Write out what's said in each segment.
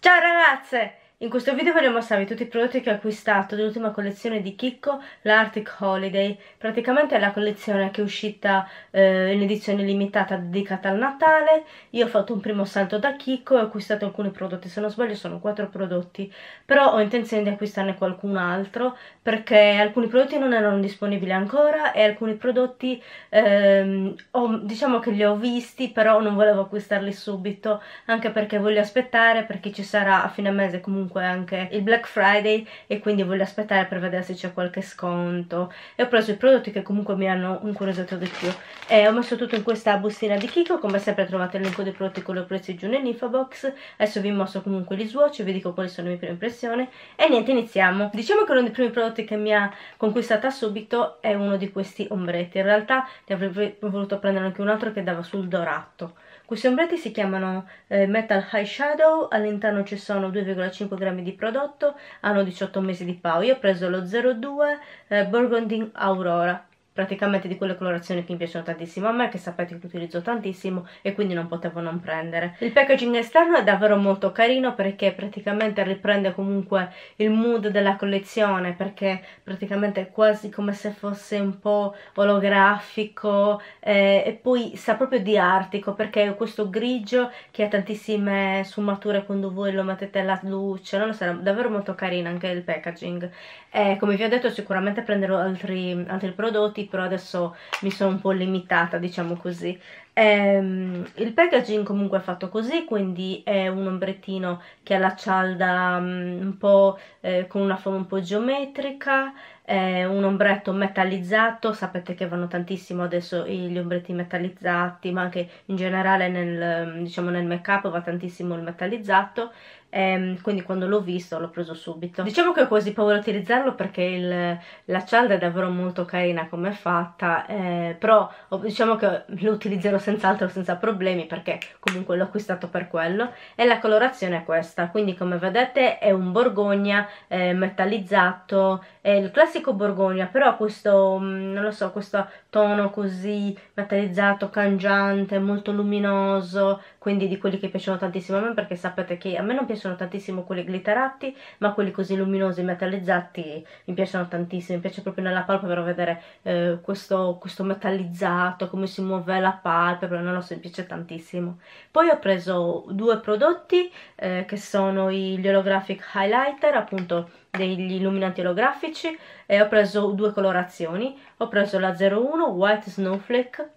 Ciao ragazze! In questo video voglio mostrarvi tutti i prodotti che ho acquistato dell'ultima collezione di Kiko, l'Arctic Holiday. Praticamente è la collezione che è uscita eh, in edizione limitata dedicata al Natale. Io ho fatto un primo salto da Kiko e ho acquistato alcuni prodotti, se non sbaglio sono quattro prodotti. Però ho intenzione di acquistarne qualcun altro perché alcuni prodotti non erano disponibili ancora e alcuni prodotti ehm, ho, diciamo che li ho visti però non volevo acquistarli subito anche perché voglio aspettare perché ci sarà a fine mese comunque comunque anche il Black Friday e quindi voglio aspettare per vedere se c'è qualche sconto e ho preso i prodotti che comunque mi hanno incuriosito di più e ho messo tutto in questa bustina di Kiko come sempre trovate il link dei prodotti con i prezzi giù nell'info box adesso vi mostro comunque gli swatch vi dico quali sono le mie prime impressioni e niente iniziamo diciamo che uno dei primi prodotti che mi ha conquistata subito è uno di questi ombretti in realtà ne avrei voluto prendere anche un altro che dava sul dorato questi ombretti si chiamano eh, Metal High Shadow, all'interno ci sono 2,5 grammi di prodotto, hanno 18 mesi di pao. Io ho preso lo 02 eh, Burgundy Aurora, praticamente di quelle colorazioni che mi piacciono tantissimo a me che sapete che utilizzo tantissimo e quindi non potevo non prendere il packaging esterno è davvero molto carino perché praticamente riprende comunque il mood della collezione perché praticamente è quasi come se fosse un po' olografico eh, e poi sa proprio di artico perché è questo grigio che ha tantissime sfumature quando voi lo mettete alla luce non lo sarà davvero molto carino anche il packaging eh, come vi ho detto sicuramente prenderò altri, altri prodotti però adesso mi sono un po' limitata diciamo così Ehm, il packaging comunque è fatto così, quindi è un ombrettino che ha la cialda mm, un po' eh, con una forma un po' geometrica, è un ombretto metallizzato, sapete che vanno tantissimo adesso gli ombretti metallizzati, ma anche in generale nel, mm, diciamo nel make up va tantissimo il metallizzato, ehm, quindi quando l'ho visto l'ho preso subito. Diciamo che ho quasi paura di utilizzarlo perché il, la cialda è davvero molto carina come è fatta, eh, però diciamo che lo utilizzerò sempre senz'altro senza problemi perché comunque l'ho acquistato per quello e la colorazione è questa quindi come vedete è un borgogna eh, metallizzato è il classico borgogna però questo mm, non lo so questo tono così metallizzato cangiante molto luminoso quindi di quelli che piacciono tantissimo a me perché sapete che a me non piacciono tantissimo quelli glitterati ma quelli così luminosi e metallizzati mi piacciono tantissimo mi piace proprio nella palpebra vedere eh, questo, questo, metallizzato come si muove la palpebra non lo so mi piace tantissimo poi ho preso due prodotti eh, che sono gli holographic highlighter appunto degli illuminanti olografici e ho preso due colorazioni ho preso la 01 white snowflake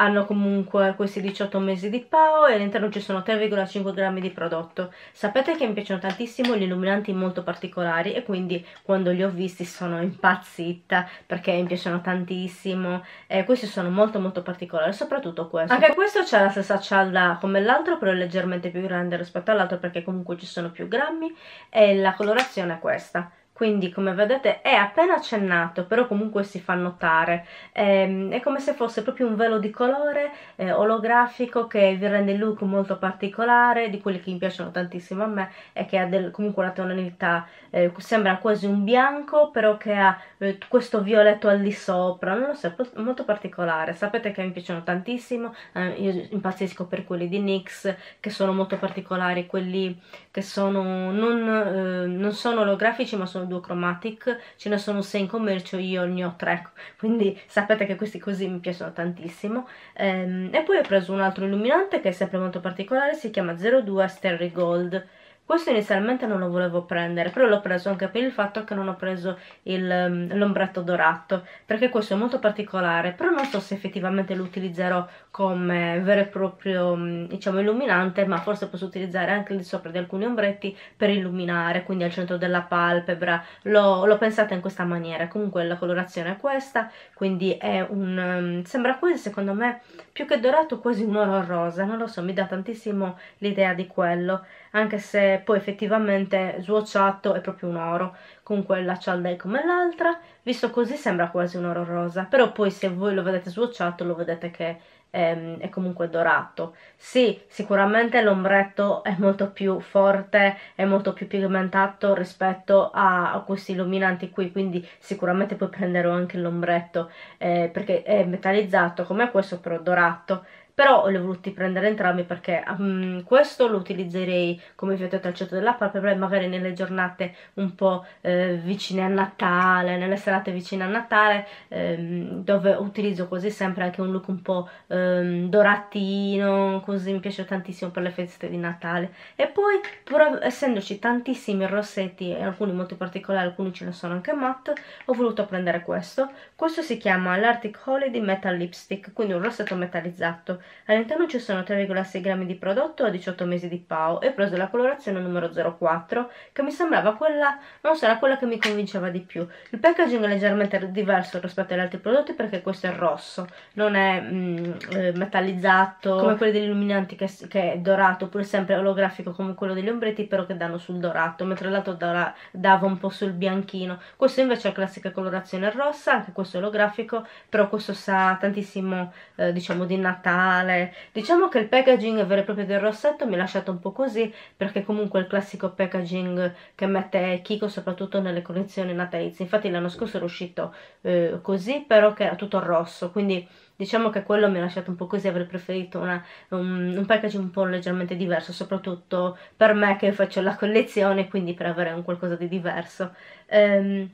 hanno comunque questi 18 mesi di PAO e all'interno ci sono 3,5 grammi di prodotto. Sapete che mi piacciono tantissimo gli illuminanti molto particolari e quindi quando li ho visti sono impazzita perché mi piacciono tantissimo. Eh, questi sono molto molto particolari, soprattutto questo. Anche questo c'è la stessa cialda come l'altro però è leggermente più grande rispetto all'altro perché comunque ci sono più grammi e la colorazione è questa quindi come vedete è appena accennato però comunque si fa notare ehm, è come se fosse proprio un velo di colore eh, olografico che vi rende il look molto particolare di quelli che mi piacciono tantissimo a me e che ha del, comunque una tonalità eh, sembra quasi un bianco però che ha eh, questo violetto al di sopra non lo so, è molto particolare sapete che mi piacciono tantissimo eh, io impazzisco per quelli di NYX che sono molto particolari quelli che sono non, eh, non sono olografici ma sono due chromatic, ce ne sono sei in commercio, io ne ho tre, quindi sapete che questi così mi piacciono tantissimo. Ehm, e poi ho preso un altro illuminante che è sempre molto particolare, si chiama 02 Sterry Gold questo inizialmente non lo volevo prendere però l'ho preso anche per il fatto che non ho preso ehm, l'ombretto dorato perché questo è molto particolare però non so se effettivamente lo utilizzerò come vero e proprio mm, diciamo illuminante ma forse posso utilizzare anche il di sopra di alcuni ombretti per illuminare quindi al centro della palpebra l'ho pensata in questa maniera comunque la colorazione è questa quindi è un mm, sembra quasi secondo me più che dorato quasi un oro rosa non lo so mi dà tantissimo l'idea di quello anche se è poi effettivamente svuociato è proprio un oro con quella cialda come l'altra visto così sembra quasi un oro rosa però poi se voi lo vedete svuociato lo vedete che è, ehm, è comunque dorato sì sicuramente l'ombretto è molto più forte è molto più pigmentato rispetto a, a questi illuminanti qui quindi sicuramente poi prenderò anche l'ombretto eh, perché è metallizzato come questo però dorato però li ho voluti prendere entrambi perché um, questo lo utilizzerei come vi ho detto al centro della palpebra magari nelle giornate un po' eh, vicine a Natale, nelle serate vicine a Natale ehm, dove utilizzo quasi sempre anche un look un po' ehm, doratino, così mi piace tantissimo per le feste di Natale e poi pur essendoci tantissimi rossetti e alcuni molto particolari, alcuni ce ne sono anche matte ho voluto prendere questo questo si chiama l'Arctic Holiday Metal Lipstick quindi un rossetto metallizzato All'interno ci sono 3,6 grammi di prodotto a 18 mesi di PAO e ho preso la colorazione numero 04 che mi sembrava quella, non sarà quella che mi convinceva di più. Il packaging è leggermente diverso rispetto agli altri prodotti perché questo è rosso, non è mm, eh, metallizzato come quelli degli illuminanti che, che, è dorato oppure sempre olografico come quello degli ombretti però che danno sul dorato, mentre l'altro dava, dava un po' sul bianchino. Questo invece è la classica colorazione rossa, anche questo è olografico, però questo sa tantissimo eh, diciamo di Natale naturale diciamo che il packaging vero e proprio del rossetto mi ha lasciato un po' così perché comunque è il classico packaging che mette Kiko soprattutto nelle collezioni natalizie infatti l'anno scorso era uscito eh, così però che era tutto rosso quindi diciamo che quello mi ha lasciato un po' così avrei preferito una, un, un packaging un po' leggermente diverso soprattutto per me che faccio la collezione quindi per avere un qualcosa di diverso ehm,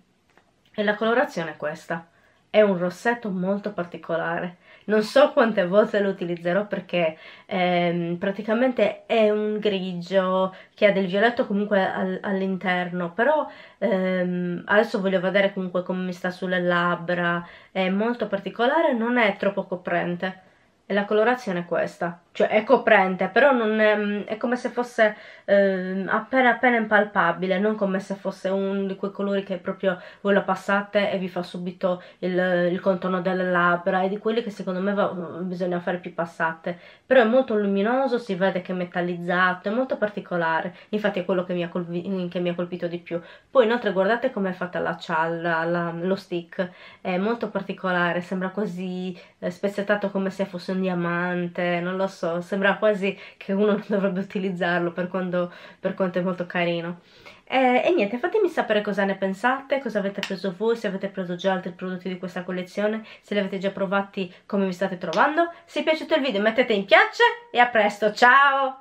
e la colorazione è questa è un rossetto molto particolare. Non so quante volte lo utilizzerò perché ehm, praticamente è un grigio che ha del violetto comunque al, all'interno, però ehm, adesso voglio vedere comunque come mi sta sulle labbra, è molto particolare, non è troppo coprente e la colorazione è questa cioè è coprente, però non è, mm, è come se fosse eh, appena appena impalpabile, non come se fosse uno di quei colori che proprio voi lo passate e vi fa subito il, il contorno delle labbra, è di quelli che secondo me va, mm, bisogna fare più passate, però è molto luminoso, si vede che è metallizzato, è molto particolare, infatti è quello che mi ha, colpi, mm, che mi ha colpito di più. Poi inoltre guardate com'è fatta la cialla, la, lo stick, è molto particolare, sembra quasi eh, spezzettato come se fosse un diamante, non lo so so, sembra quasi che uno non dovrebbe utilizzarlo per, quando, per quanto è molto carino. Eh, e niente, fatemi sapere cosa ne pensate, cosa avete preso voi, se avete preso già altri prodotti di questa collezione, se li avete già provati, come vi state trovando. Se vi è piaciuto il video mettete in piace e a presto, ciao!